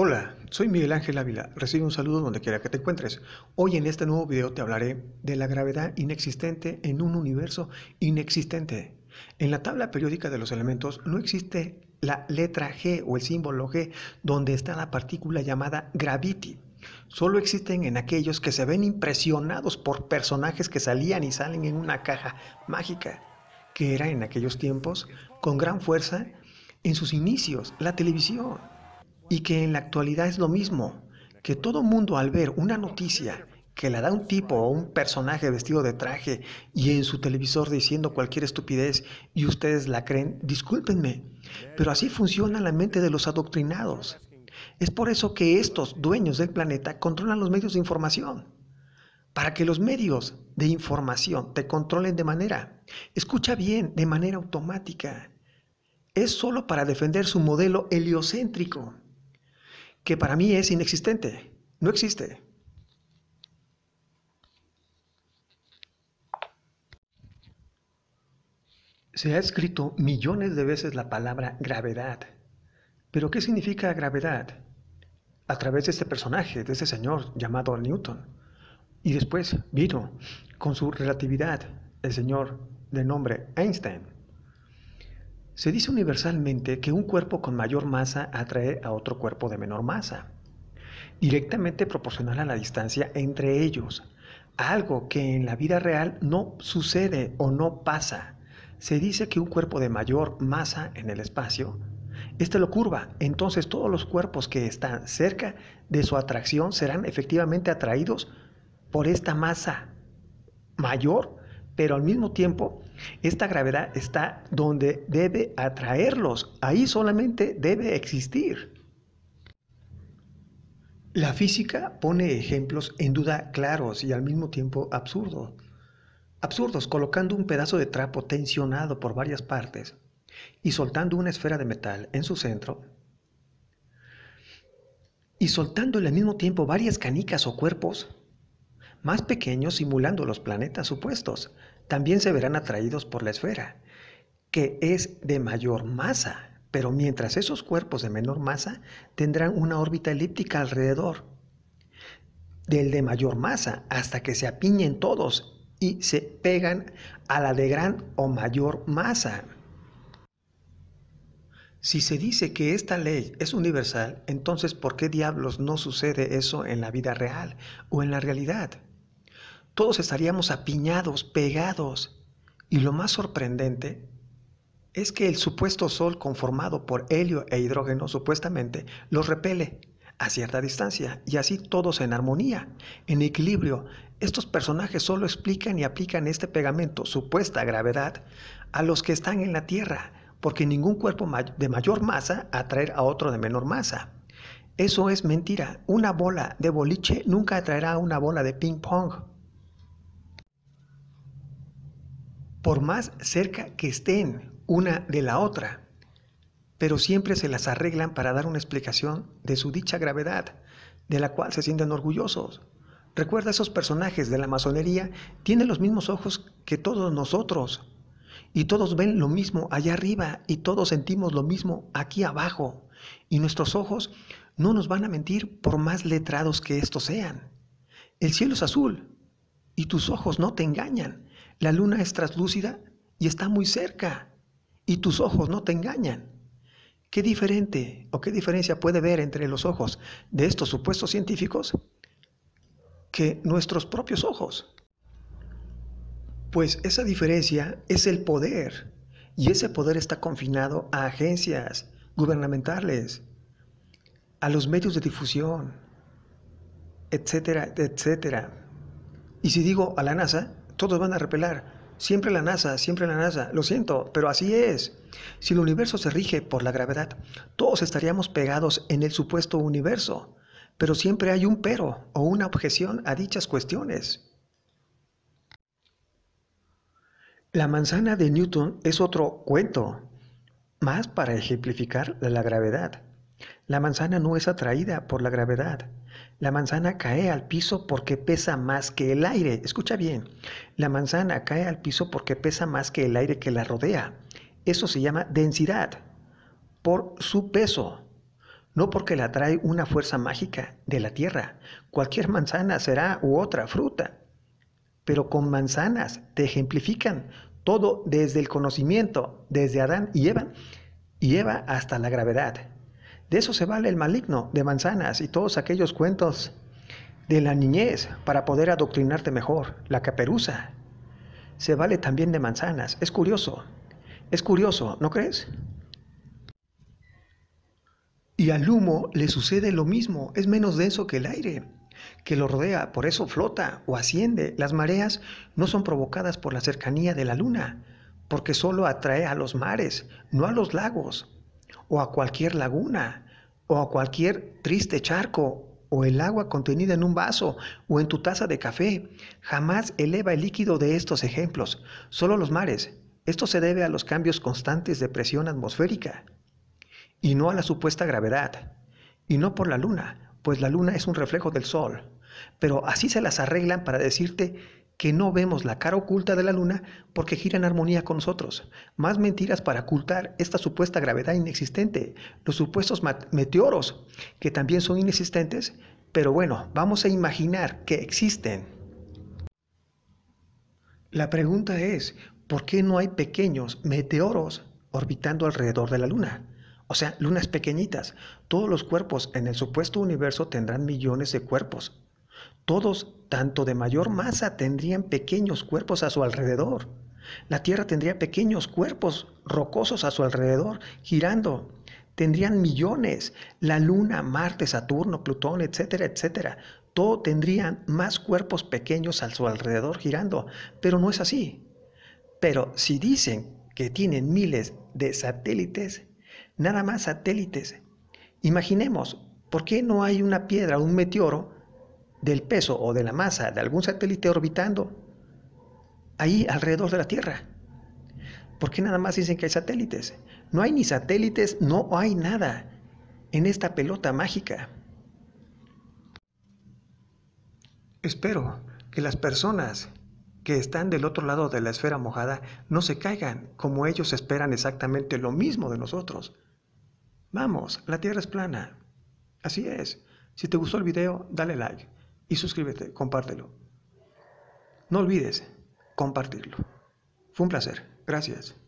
Hola, soy Miguel Ángel Ávila. Recibe un saludo donde quiera que te encuentres. Hoy en este nuevo video te hablaré de la gravedad inexistente en un universo inexistente. En la tabla periódica de los elementos no existe la letra G o el símbolo G donde está la partícula llamada gravity. Solo existen en aquellos que se ven impresionados por personajes que salían y salen en una caja mágica, que era en aquellos tiempos con gran fuerza en sus inicios la televisión y que en la actualidad es lo mismo, que todo mundo al ver una noticia que la da un tipo o un personaje vestido de traje y en su televisor diciendo cualquier estupidez y ustedes la creen, discúlpenme, pero así funciona la mente de los adoctrinados. Es por eso que estos dueños del planeta controlan los medios de información, para que los medios de información te controlen de manera, escucha bien, de manera automática. Es solo para defender su modelo heliocéntrico que para mí es inexistente, no existe. Se ha escrito millones de veces la palabra gravedad. ¿Pero qué significa gravedad? A través de este personaje, de este señor llamado Newton. Y después vino con su relatividad el señor de nombre Einstein. Se dice universalmente que un cuerpo con mayor masa atrae a otro cuerpo de menor masa, directamente proporcional a la distancia entre ellos, algo que en la vida real no sucede o no pasa. Se dice que un cuerpo de mayor masa en el espacio, este lo curva, entonces todos los cuerpos que están cerca de su atracción serán efectivamente atraídos por esta masa mayor, pero al mismo tiempo esta gravedad está donde debe atraerlos, ahí solamente debe existir. La física pone ejemplos en duda claros y al mismo tiempo absurdos. Absurdos, colocando un pedazo de trapo tensionado por varias partes y soltando una esfera de metal en su centro y soltando al mismo tiempo varias canicas o cuerpos más pequeños simulando los planetas supuestos, también se verán atraídos por la esfera, que es de mayor masa, pero mientras esos cuerpos de menor masa tendrán una órbita elíptica alrededor del de mayor masa hasta que se apiñen todos y se pegan a la de gran o mayor masa. Si se dice que esta ley es universal, entonces ¿por qué diablos no sucede eso en la vida real o en la realidad? todos estaríamos apiñados, pegados. Y lo más sorprendente es que el supuesto sol conformado por helio e hidrógeno supuestamente los repele a cierta distancia y así todos en armonía, en equilibrio. Estos personajes solo explican y aplican este pegamento, supuesta gravedad, a los que están en la Tierra, porque ningún cuerpo de mayor masa atraerá a otro de menor masa. Eso es mentira. Una bola de boliche nunca atraerá a una bola de ping pong. por más cerca que estén una de la otra, pero siempre se las arreglan para dar una explicación de su dicha gravedad, de la cual se sienten orgullosos. Recuerda, esos personajes de la masonería tienen los mismos ojos que todos nosotros, y todos ven lo mismo allá arriba, y todos sentimos lo mismo aquí abajo, y nuestros ojos no nos van a mentir por más letrados que estos sean. El cielo es azul, y tus ojos no te engañan. La luna es traslúcida y está muy cerca y tus ojos no te engañan. ¿Qué diferente o qué diferencia puede ver entre los ojos de estos supuestos científicos que nuestros propios ojos? Pues esa diferencia es el poder y ese poder está confinado a agencias gubernamentales, a los medios de difusión, etcétera, etcétera. Y si digo a la NASA, todos van a repelar. Siempre la NASA, siempre la NASA. Lo siento, pero así es. Si el universo se rige por la gravedad, todos estaríamos pegados en el supuesto universo. Pero siempre hay un pero o una objeción a dichas cuestiones. La manzana de Newton es otro cuento, más para ejemplificar la gravedad. La manzana no es atraída por la gravedad, la manzana cae al piso porque pesa más que el aire. Escucha bien, la manzana cae al piso porque pesa más que el aire que la rodea. Eso se llama densidad, por su peso, no porque la trae una fuerza mágica de la tierra. Cualquier manzana será u otra fruta, pero con manzanas te ejemplifican todo desde el conocimiento, desde Adán y Eva, y Eva hasta la gravedad. De eso se vale el maligno, de manzanas y todos aquellos cuentos de la niñez para poder adoctrinarte mejor, la caperuza. Se vale también de manzanas. Es curioso, es curioso, ¿no crees? Y al humo le sucede lo mismo, es menos denso que el aire que lo rodea, por eso flota o asciende. Las mareas no son provocadas por la cercanía de la luna, porque solo atrae a los mares, no a los lagos o a cualquier laguna o a cualquier triste charco o el agua contenida en un vaso o en tu taza de café. Jamás eleva el líquido de estos ejemplos, solo los mares. Esto se debe a los cambios constantes de presión atmosférica y no a la supuesta gravedad, y no por la luna, pues la luna es un reflejo del sol. Pero así se las arreglan para decirte que no vemos la cara oculta de la luna porque gira en armonía con nosotros. Más mentiras para ocultar esta supuesta gravedad inexistente, los supuestos meteoros, que también son inexistentes, pero bueno, vamos a imaginar que existen. La pregunta es, ¿por qué no hay pequeños meteoros orbitando alrededor de la luna? O sea, lunas pequeñitas. Todos los cuerpos en el supuesto universo tendrán millones de cuerpos, todos, tanto de mayor masa, tendrían pequeños cuerpos a su alrededor. La Tierra tendría pequeños cuerpos rocosos a su alrededor, girando. Tendrían millones. La Luna, Marte, Saturno, Plutón, etcétera, etcétera. Todo tendrían más cuerpos pequeños a su alrededor girando. Pero no es así. Pero si dicen que tienen miles de satélites, nada más satélites. Imaginemos, ¿por qué no hay una piedra, un meteoro, del peso o de la masa de algún satélite orbitando ahí alrededor de la Tierra. ¿Por qué nada más dicen que hay satélites? No hay ni satélites, no hay nada en esta pelota mágica. Espero que las personas que están del otro lado de la esfera mojada no se caigan como ellos esperan exactamente lo mismo de nosotros. Vamos, la Tierra es plana. Así es. Si te gustó el video, dale like y suscríbete, compártelo. No olvides compartirlo. Fue un placer. Gracias.